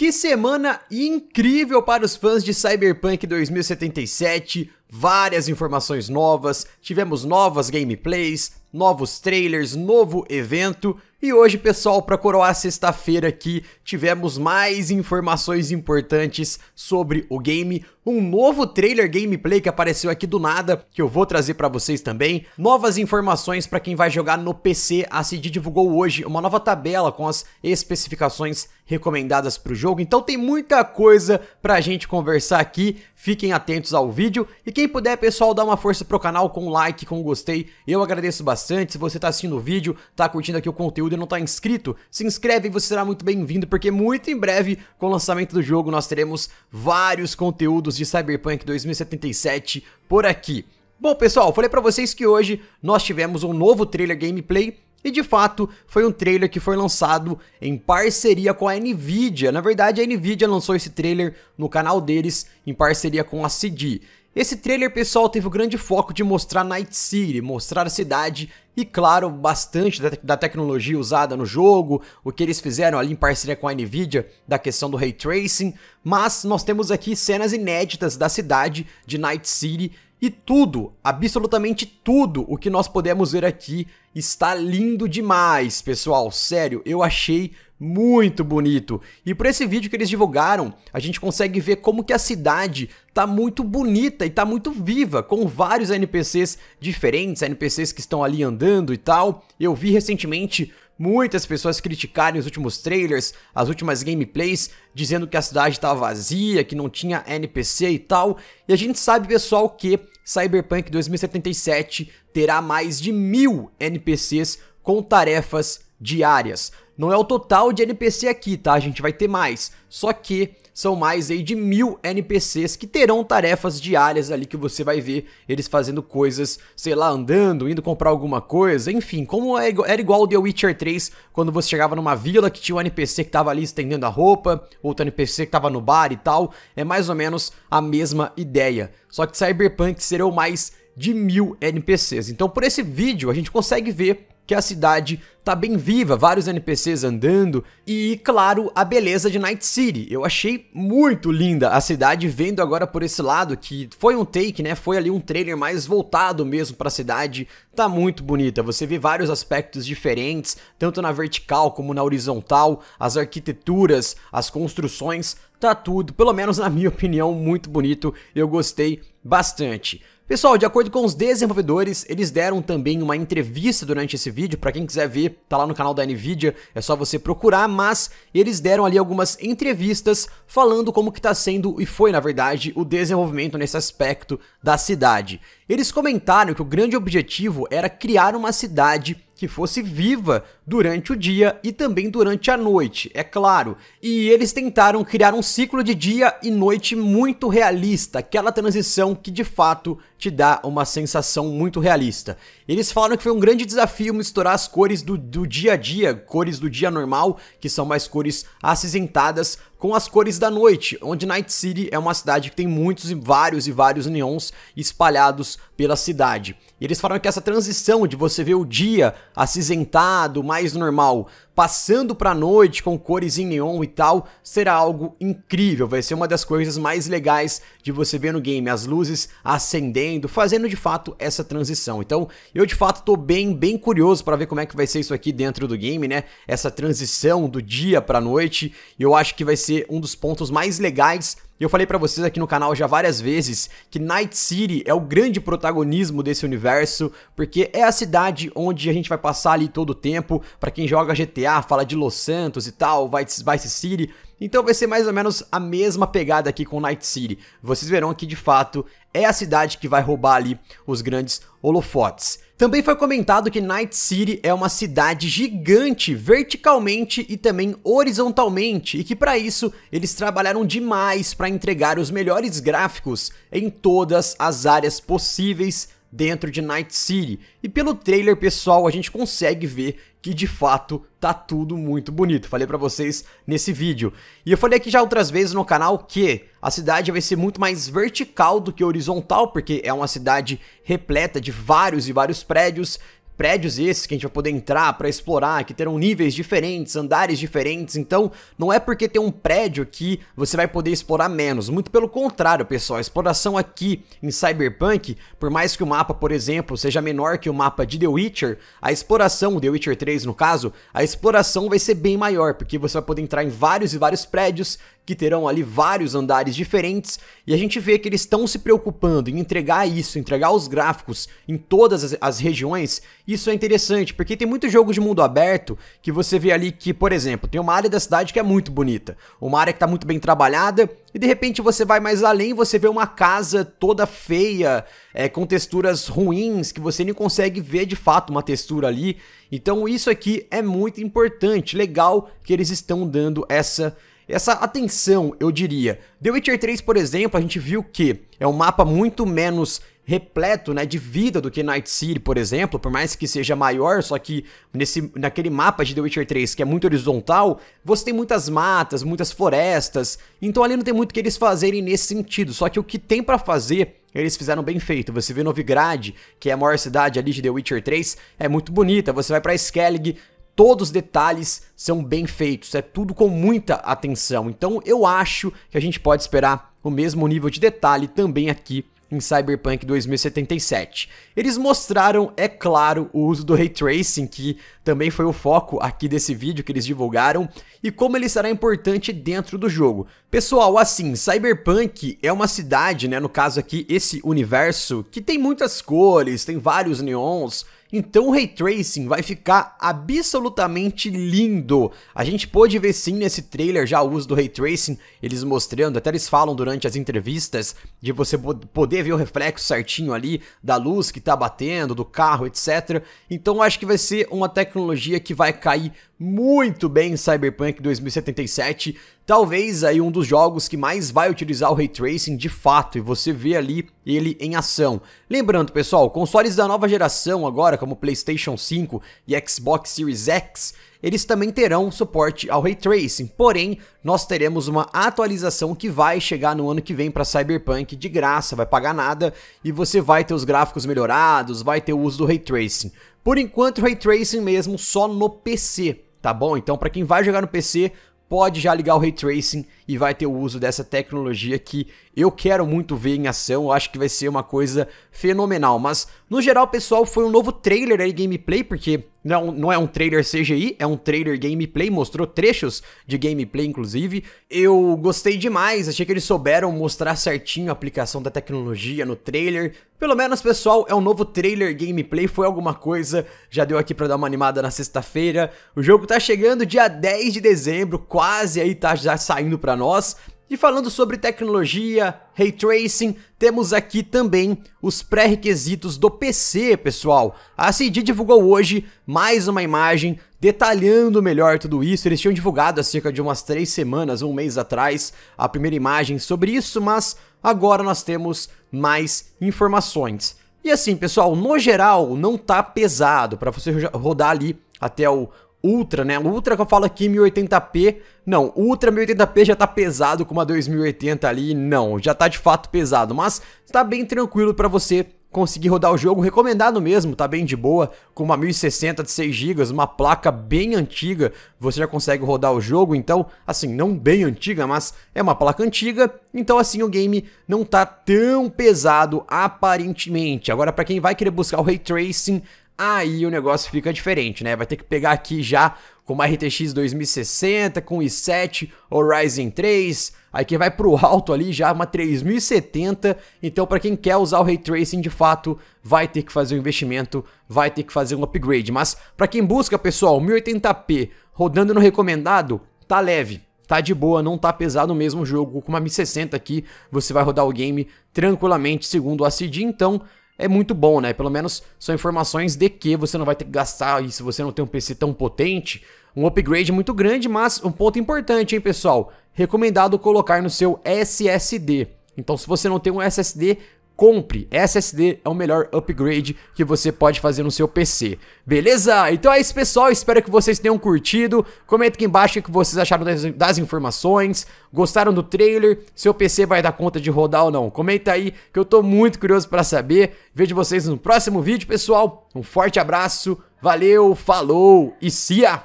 Que semana incrível para os fãs de Cyberpunk 2077, várias informações novas, tivemos novas gameplays, novos trailers, novo evento e hoje, pessoal, para coroar sexta-feira aqui, tivemos mais informações importantes sobre o game, um novo trailer gameplay que apareceu aqui do nada, que eu vou trazer para vocês também, novas informações para quem vai jogar no PC. A CD divulgou hoje uma nova tabela com as especificações recomendadas para o jogo. Então tem muita coisa para gente conversar aqui. Fiquem atentos ao vídeo e quem puder, pessoal, dá uma força pro canal com um like, com um gostei. Eu agradeço bastante. Se você está assistindo o vídeo, está curtindo aqui o conteúdo conteúdo e não está inscrito, se inscreve e você será muito bem-vindo, porque muito em breve, com o lançamento do jogo, nós teremos vários conteúdos de Cyberpunk 2077 por aqui. Bom, pessoal, falei para vocês que hoje nós tivemos um novo trailer gameplay e de fato, foi um trailer que foi lançado em parceria com a Nvidia. Na verdade, a Nvidia lançou esse trailer no canal deles em parceria com a CD. Esse trailer, pessoal, teve o grande foco de mostrar Night City, mostrar a cidade e, claro, bastante da, te da, tecnologia usada no jogo, o que eles fizeram ali em parceria com a Nvidia da questão do ray tracing, mas nós temos aqui cenas inéditas da cidade de Night City e tudo, absolutamente tudo o que nós podemos ver aqui está lindo demais, pessoal. Sério, eu achei muito bonito. E por esse vídeo que eles divulgaram, a gente consegue ver como que a cidade tá muito bonita e tá muito viva, com vários NPCs diferentes, NPCs que estão ali andando e tal. Eu vi recentemente muitas pessoas criticarem os últimos trailers, as últimas gameplays, dizendo que a cidade está vazia, que não tinha NPC e tal. E a gente sabe, pessoal, que Cyberpunk 2077 terá mais de mil NPCs com tarefas diárias. Não é o total de NPC aqui, tá? A gente vai ter mais. Só que são mais aí de mil NPCs que terão tarefas diárias ali que você vai ver eles fazendo coisas, sei lá, andando, indo comprar alguma coisa, enfim, como é era igual o The Witcher 3, quando você chegava numa vila que tinha um NPC que tava ali estendendo a roupa, outro NPC que tava no bar e tal, é mais ou menos a mesma ideia, só que Cyberpunk serão mais de mil NPCs. Então por esse vídeo a gente consegue ver que a cidade tá bem viva, vários NPCs andando e, claro, a beleza de Night City. Eu achei muito linda a cidade vendo agora por esse lado, que foi um take, né? Foi ali um trailer mais voltado mesmo para a cidade. Tá muito bonita. Você vê vários aspectos diferentes, tanto na vertical como na horizontal, as arquiteturas, as construções tá tudo, pelo menos na minha opinião, muito bonito. Eu gostei bastante. Pessoal, de acordo com os desenvolvedores, eles deram também uma entrevista durante esse vídeo, para quem quiser ver, tá lá no canal da Nvidia, é só você procurar, mas eles deram ali algumas entrevistas falando como que tá sendo e foi, na verdade, o desenvolvimento nesse aspecto da cidade. Eles comentaram que o grande objetivo era criar uma cidade que fosse viva durante o dia e também durante a noite, é claro. E eles tentaram criar um ciclo de dia e noite muito realista, aquela transição que de fato te dá uma sensação muito realista. Eles falaram que foi um grande desafio misturar as cores do, do dia a dia, cores do dia normal, que são mais cores acinzentadas, com as cores da noite, onde Night City é uma cidade que tem muitos e vários e vários neons espalhados pela cidade. E eles falaram que essa transição de você ver o dia acinzentado, mais normal, passando para a noite com cores em neon e tal, será algo incrível. Vai ser uma das coisas mais legais de você ver no game, as luzes acendendo, fazendo de fato essa transição. Então, eu de fato tô bem, bem curioso para ver como é que vai ser isso aqui dentro do game, né? Essa transição do dia para noite. Eu acho que vai ser um dos pontos mais legais eu falei para vocês aqui no canal já várias vezes que Night City é o grande protagonismo desse universo, porque é a cidade onde a gente vai passar ali todo o tempo. Para quem joga GTA, fala de Los Santos e tal, Vice, Vice City, então vai ser mais ou menos a mesma pegada aqui com Night City. Vocês verão que de fato é a cidade que vai roubar ali os grandes holofotes. Também foi comentado que Night City é uma cidade gigante verticalmente e também horizontalmente e que para isso eles trabalharam demais para entregar os melhores gráficos em todas as áreas possíveis dentro de Night City. E pelo trailer, pessoal, a gente consegue ver que de fato tá tudo muito bonito. Falei para vocês nesse vídeo. E eu falei aqui já outras vezes no canal que a cidade vai ser muito mais vertical do que horizontal, porque é uma cidade repleta de vários e vários prédios, Prédios esses que a gente vai poder entrar para explorar, que terão níveis diferentes, andares diferentes. Então, não é porque tem um prédio que você vai poder explorar menos. Muito pelo contrário, pessoal. A exploração aqui em Cyberpunk, por mais que o mapa, por exemplo, seja menor que o mapa de The Witcher, a exploração, The Witcher 3 no caso, a exploração vai ser bem maior, porque você vai poder entrar em vários e vários prédios que terão ali vários andares diferentes, e a gente vê que eles estão se preocupando em entregar isso, entregar os gráficos em todas as, as, regiões. Isso é interessante, porque tem muito jogo de mundo aberto que você vê ali que, por exemplo, tem uma área da cidade que é muito bonita, uma área que está muito bem trabalhada, e de repente você vai mais além, você vê uma casa toda feia, é, com texturas ruins, que você nem consegue ver de fato uma textura ali. Então isso aqui é muito importante, legal que eles estão dando essa essa atenção, eu diria. The Witcher 3, por exemplo, a gente viu que é um mapa muito menos repleto né, de vida do que Night City, por exemplo, por mais que seja maior, só que nesse, naquele mapa de The Witcher 3, que é muito horizontal, você tem muitas matas, muitas florestas, então ali não tem muito que eles fazerem nesse sentido, só que o que tem para fazer eles fizeram bem feito. Você vê Novigrad, que é a maior cidade ali de The Witcher 3, é muito bonita. Você vai para Skellig, todos os detalhes são bem feitos, é tudo com muita atenção. Então eu acho que a gente pode esperar o mesmo nível de detalhe também aqui em Cyberpunk 2077. Eles mostraram, é claro, o uso do ray tracing, que também foi o foco aqui desse vídeo que eles divulgaram, e como ele será importante dentro do jogo. Pessoal, assim, Cyberpunk é uma cidade, né, no caso aqui esse universo, que tem muitas cores, tem vários neons, então o Ray Tracing vai ficar absolutamente lindo. A gente pôde ver sim nesse trailer já o uso do Ray Tracing, eles mostrando, até eles falam durante as entrevistas, de você poder ver o reflexo certinho ali da luz que está batendo, do carro, etc. Então acho que vai ser uma tecnologia que vai cair muito bem em Cyberpunk 2077, talvez aí um dos jogos que mais vai utilizar o Ray Tracing de fato, e você vê ali ele em ação. Lembrando pessoal, consoles da nova geração agora, como Playstation 5 e Xbox Series X, eles também terão suporte ao Ray Tracing, porém, nós teremos uma atualização que vai chegar no ano que vem para Cyberpunk de graça, vai pagar nada, e você vai ter os gráficos melhorados, vai ter o uso do Ray Tracing. Por enquanto, Ray Tracing mesmo só no PC, tá bom? Então, para quem vai jogar no PC, pode já ligar o Ray Tracing e vai ter o uso dessa tecnologia que eu quero muito ver em ação, eu acho que vai ser uma coisa fenomenal. Mas, no geral, pessoal, foi um novo trailer aí, gameplay, porque não, não é um trailer CGI, é um trailer gameplay, mostrou trechos de gameplay, inclusive. Eu gostei demais, achei que eles souberam mostrar certinho a aplicação da tecnologia no trailer. Pelo menos, pessoal, é um novo trailer gameplay, foi alguma coisa, já deu aqui pra dar uma animada na sexta-feira. O jogo tá chegando dia 10 de dezembro, quase aí tá já saindo pra nós. E falando sobre tecnologia, ray tracing, temos aqui também os pré-requisitos do PC, pessoal. A CD divulgou hoje mais uma imagem detalhando melhor tudo isso. Eles tinham divulgado há cerca de umas três semanas, um mês atrás, a primeira imagem sobre isso, mas agora nós temos mais informações. E assim, pessoal, no geral não tá pesado para você rodar ali até o Ultra, né? Ultra que eu falo aqui, 1080p. Não, Ultra 1080p já tá pesado com uma 2080 ali. Não, já tá de fato pesado. Mas tá bem tranquilo pra você conseguir rodar o jogo, recomendado mesmo, tá bem de boa, com uma 1060 de 6 GB, uma placa bem antiga, você já consegue rodar o jogo, então, assim, não bem antiga, mas é uma placa antiga, então assim o game não tá tão pesado aparentemente. Agora para quem vai querer buscar o ray tracing, aí o negócio fica diferente, né? Vai ter que pegar aqui já com uma RTX 2060, com i7, ou Ryzen 3, aí que vai pro alto ali já é uma 3070. Então, para quem quer usar o ray tracing de fato, vai ter que fazer um investimento, vai ter que fazer um upgrade. Mas para quem busca, pessoal, 1080p rodando no recomendado, tá leve tá de boa, não tá pesado mesmo o jogo. Com uma Mi 60 aqui, você vai rodar o game tranquilamente, segundo o CID. Então, é muito bom, né? Pelo menos são informações de que você não vai ter que gastar e se você não tem um PC tão potente, um upgrade muito grande, mas um ponto importante, hein, pessoal? Recomendado colocar no seu SSD. Então, se você não tem um SSD, compre. SSD é o melhor upgrade que você pode fazer no seu PC. Beleza? Então é isso, pessoal. Espero que vocês tenham curtido. Comenta aqui embaixo o que vocês acharam das, das, informações. Gostaram do trailer? Seu PC vai dar conta de rodar ou não? Comenta aí que eu tô muito curioso para saber. Vejo vocês no próximo vídeo, pessoal. Um forte abraço. Valeu, falou e cia!